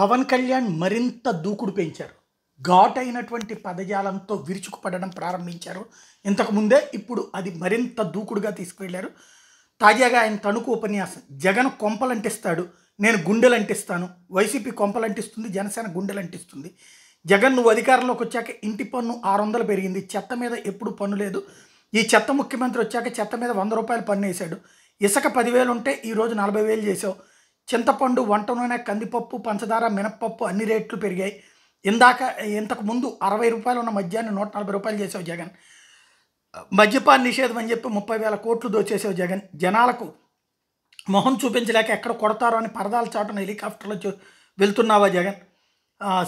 పవన్ కళ్యాణ్ మరింత దూకుడు పెంచారు ఘాట్ అయినటువంటి పదజాలంతో విరుచుకుపడడం ప్రారంభించారు ఇంతకుముందే ఇప్పుడు అది మరింత దూకుడుగా తీసుకువెళ్ళారు తాజాగా ఆయన తణుకు ఉపన్యాసం జగన్ కొంపలంటిస్తాడు నేను గుండెలంటిస్తాను వైసీపీ కొంపలంటిస్తుంది జనసేన గుండెలంటిస్తుంది జగన్ నువ్వు అధికారంలోకి వచ్చాక ఇంటి పన్ను ఆరు వందలు పెరిగింది చెత్త మీద ఎప్పుడు పన్ను లేదు ఈ చెత్త ముఖ్యమంత్రి వచ్చాక చెత్త మీద వంద రూపాయలు పన్ను వేశాడు ఇసుక పదివేలు ఉంటే ఈరోజు నలభై వేలు చేసావు చింతపండు వంట నూనె కందిపప్పు పంచదార మినప్పప్పు అన్ని రేట్లు పెరిగాయి ఇందాక ఇంతకు ముందు అరవై రూపాయలు ఉన్న మద్యాన్ని నూట నలభై రూపాయలు చేసావు జగన్ మద్యపాన నిషేధం అని చెప్పి ముప్పై వేల కోట్లు దోచేసావు జగన్ జనాలకు మొహం చూపించలేక ఎక్కడ కొడతారో అని పరదాలు చాటున హెలికాప్టర్లో వెళ్తున్నావా జగన్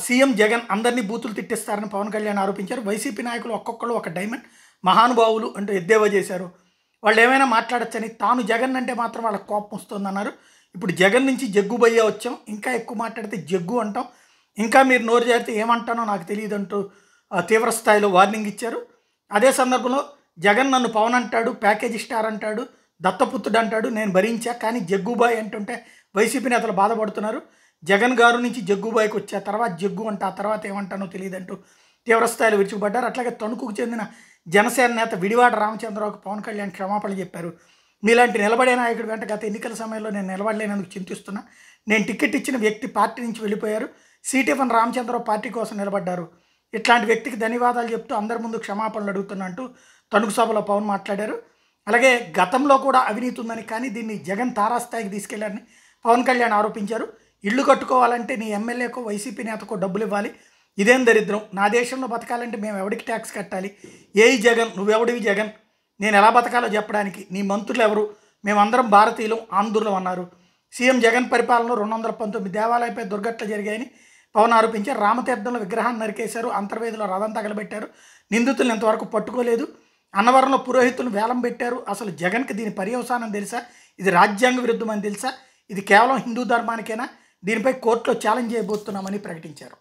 సీఎం జగన్ అందరినీ బూతులు తిట్టిస్తారని పవన్ కళ్యాణ్ ఆరోపించారు వైసీపీ నాయకులు ఒక్కొక్కరు ఒక డైమండ్ మహానుభావులు అంటూ ఎద్దేవా చేశారు వాళ్ళు ఏమైనా మాట్లాడచ్చని తాను జగన్ అంటే మాత్రం వాళ్ళకు కోపం వస్తుందన్నారు ఇప్పుడు జగన్ నుంచి జగ్గుబయ్య వచ్చాం ఇంకా ఎక్కువ మాట్లాడితే జగ్గు అంటాం ఇంకా మీరు నోరు జారితే ఏమంటానో నాకు తెలియదు అంటూ తీవ్ర స్థాయిలో వార్నింగ్ ఇచ్చారు అదే సందర్భంలో జగన్ నన్ను పవన్ అంటాడు ప్యాకేజీ స్టార్ అంటాడు దత్తపుత్రుడు అంటాడు నేను భరించా కానీ జగ్గుబాయ్ అంటుంటే వైసీపీ నేతలు బాధపడుతున్నారు జగన్ గారు నుంచి జగ్గుబాయ్కి వచ్చా తర్వాత జగ్గు అంట ఆ తర్వాత ఏమంటానో తెలియదు అంటూ తీవ్రస్థాయిలో విరుచుకుపడ్డారు అట్లాగే తణుకుకు చెందిన జనసేన నేత విడివాడ రామచంద్రరావుకు పవన్ కళ్యాణ్ క్షమాపణ చెప్పారు మీలాంటి నిలబడే నాయకుడు వెంట గత ఎన్నికల సమయంలో నేను నిలబడలేనందుకు చింతిస్తున్నా నేను టికెట్ ఇచ్చిన వ్యక్తి పార్టీ నుంచి వెళ్ళిపోయారు సిటిఎఫ్ఎన్ రామచంద్రరావు పార్టీ కోసం నిలబడ్డారు ఇట్లాంటి వ్యక్తికి ధన్యవాదాలు చెప్తూ అందరి ముందు క్షమాపణలు అడుగుతున్నట్టు తణుకు సభలో పవన్ మాట్లాడారు అలాగే గతంలో కూడా అవినీతి ఉందని కానీ దీన్ని జగన్ తారాస్థాయికి తీసుకెళ్లారని పవన్ కళ్యాణ్ ఆరోపించారు ఇల్లు కట్టుకోవాలంటే నీ ఎమ్మెల్యేకో వైసీపీ నేతకో డబ్బులు ఇవ్వాలి ఇదేం దరిద్రం నా దేశంలో బతకాలంటే మేము ఎవడికి ట్యాక్స్ కట్టాలి ఏ జగన్ నువ్వెవడివి జగన్ నేను ఎలా బతకాలో చెప్పడానికి నీ మంత్రులు ఎవరు మేమందరం భారతీయులం ఆంధ్రులు అన్నారు సీఎం జగన్ పరిపాలన రెండు వందల పంతొమ్మిది దేవాలయపై దుర్ఘటనలు జరిగాయని పవన్ ఆరోపించారు రామతీర్థంలో విగ్రహాన్ని నరికేశారు అంతర్వేదిలో రథం తగలబెట్టారు నిందితులను ఇంతవరకు పట్టుకోలేదు అన్నవరంలో పురోహితులను వేలం పెట్టారు అసలు జగన్కి దీని పర్యవసానం తెలుసా ఇది రాజ్యాంగ విరుద్ధమని తెలుసా ఇది కేవలం హిందూ ధర్మానికేనా దీనిపై కోర్టులో ఛాలెంజ్ చేయబోతున్నామని ప్రకటించారు